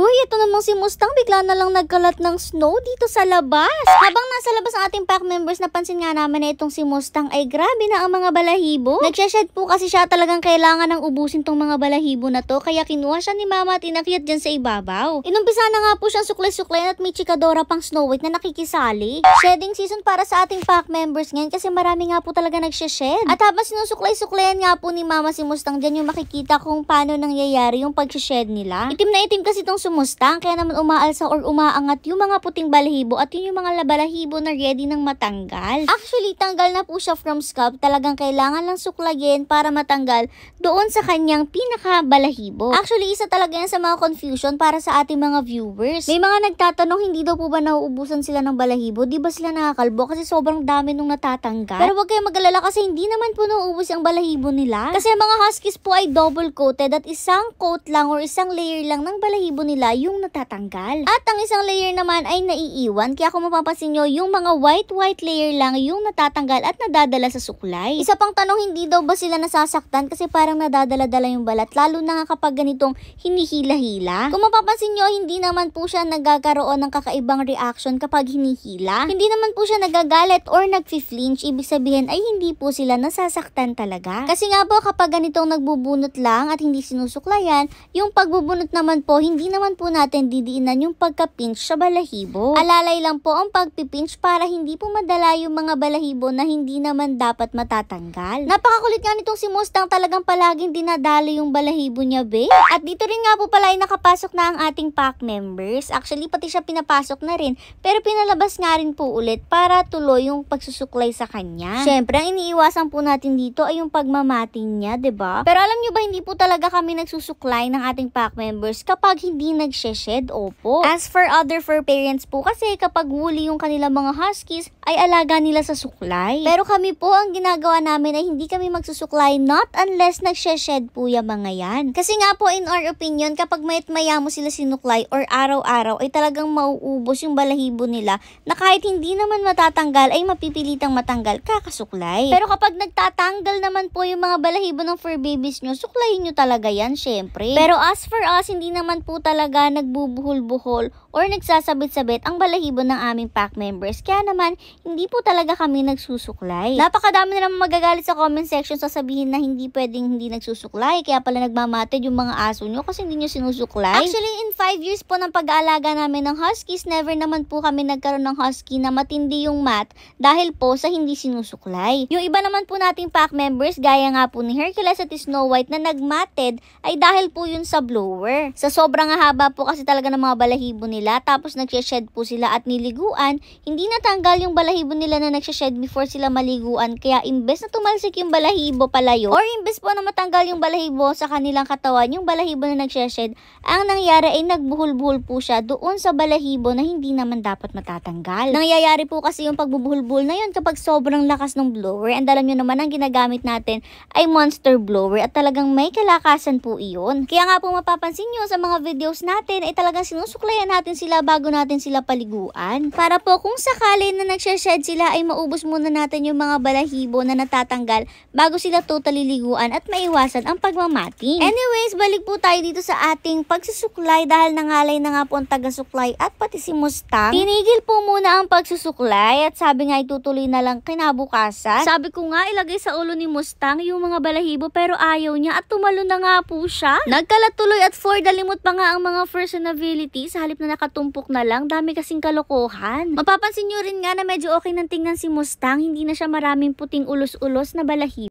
Uy, ito namang si Mustang bigla na lang nagkalat ng snow dito sa labas. Habang nasa labas ang ating pack members, napansin nga naman na itong si Mustang ay grabe na ang mga balahibo. Nagsha-shed po kasi siya talagang kailangan ng ubusin tong mga balahibo na to kaya kinuha siya ni mama at inakyat dyan sa ibabaw. Inumpisa na nga po siyang suklay-suklay at may chikadora pang Snow White na nakikisali. Shedding season para sa ating pack members ngayon kasi marami nga po talaga nagsha-shed. At habang sinusuklay-suklayan nga po ni mama si Mustang dyan yung makikita kung paano nangyayari yung pag-shed nila. Itim na itim kasi itong sumustang kaya naman umaalsa or umaangat yung mga puting balahibo at yun yung mga labalahibo na ready ng matanggal. Actually, tanggal na po siya from scalp. Talagang kailangan lang suklagin para matanggal doon sa kanyang pinaka-balahibo. Actually, isa talaga yan sa mga confusion para sa ating mga viewers. May mga nagtatanong, hindi daw po ba nauubusan sila ng balahibo? Di ba sila nakakalbo? Kasi sobrang dami nung natatanggal. Pero wag kayong magalala kasi hindi naman po nauubos ang balahibo nila. Kasi mga huskies po ay double coated at isang coat lang or isang layer lang ng balahibo nila nila yung natatanggal. At ang isang layer naman ay naiiwan kaya kung mapapansin nyo yung mga white-white layer lang yung natatanggal at nadadala sa suklay. Isa pang tanong hindi daw ba sila nasasaktan kasi parang nadadala-dala yung balat lalo na nga kapag ganitong hinihila-hila. Kung mapapansin nyo hindi naman po siya nagkakaroon ng kakaibang reaction kapag hinihila. Hindi naman po siya nagagalit or nagfi-flinch ibig sabihin ay hindi po sila nasasaktan talaga. Kasi nga po kapag ganitong nagbubunot lang at hindi sinusuklayan, yung pagbubunot naman po hindi naman naman po natin didiinan yung pagka-pinch sa balahibo. Alalay lang po ang pagpipinch para hindi po madala yung mga balahibo na hindi naman dapat matatanggal. Napakakulit nga nitong si Mustang talagang palaging dinadala yung balahibo niya, be. At dito rin nga po pala ay nakapasok na ang ating pack members. Actually, pati siya pinapasok na rin. Pero pinalabas nga rin po ulit para tuloy yung pagsusuklay sa kanya. Siyempre, ang iniiwasan po natin dito ay yung pagmamatin niya, ba? Diba? Pero alam nyo ba, hindi po talaga kami nagsusuklay ng ating pack members kapag hindi hindi shed opo. As for other fur parents po, kasi kapag woolly yung kanilang mga huskies, ay alaga nila sa suklay. Pero kami po, ang ginagawa namin ay hindi kami magsusuklay not unless nagshe-shed po yung mga yan. Kasi nga po, in our opinion, kapag mayat maya mo sila sinuklay or araw-araw, ay talagang mauubos yung balahibo nila na kahit hindi naman matatanggal, ay mapipilitang matanggal kakasuklay. Pero kapag nagtatanggal naman po yung mga balahibo ng fur babies nyo, suklayin nyo talaga yan, syempre. Pero as for us, hindi naman po talaga nagbubuhol-buhol or nagsasabit-sabit ang balahibo ng aming pack members. Kaya naman, hindi po talaga kami nagsusuklay. Napakadami na naman magagalit sa comment section sasabihin na hindi pwedeng hindi nagsusuklay. Kaya pala nagmamated yung mga aso nyo kasi hindi nyo sinusuklay. Actually, in 5 years po ng pag-aalaga namin ng huskies, never naman po kami nagkaroon ng husky na matindi yung mat dahil po sa hindi sinusuklay. Yung iba naman po nating pack members, gaya nga po ni Hercules at Snow White na nagmated ay dahil po yun sa blower. Sa sobrang haba po kasi talaga ng mga balahibo nila nila tapos nagsha-shed po sila at niliguan, hindi natanggal yung balahibo nila na nagsha-shed before sila maliguan. Kaya imbes na tumalsik yung balahibo pala yun, or imbes po na matanggal yung balahibo sa kanilang katawan, yung balahibo na nagsha-shed, ang nangyari ay nagbuhol-buhol po siya doon sa balahibo na hindi naman dapat matatanggal. Nangyayari po kasi yung pagbubuhol-buhol na yun kapag sobrang lakas ng blower. And alam nyo naman, ang ginagamit natin ay monster blower at talagang may kalakasan po iyon. Kaya nga po mapapansin nyo sa mga videos natin ay talagang sinusuklayan natin natin sila bago natin sila paliguan. Para po kung sakali na nagsha-shed sila ay maubos muna natin yung mga balahibo na natatanggal bago sila totally liguan at maiwasan ang pagmamating. Anyways, balik po tayo dito sa ating pagsusuklay dahil nangalay na nga po ang taga-suklay at pati si Mustang. Tinigil po muna ang pagsusuklay at sabi nga itutuloy na lang kinabukasan. Sabi ko nga ilagay sa ulo ni Mustang yung mga balahibo pero ayaw niya at tumalo na nga po siya. Nagkalat tuloy at for dalimot pa nga ang mga personality sa halip na nakatumpok na lang. Dami kasing kalokohan. Mapapansin nyo rin nga na medyo okay ng tingnan si Mustang. Hindi na siya maraming puting ulos-ulos na balahibo.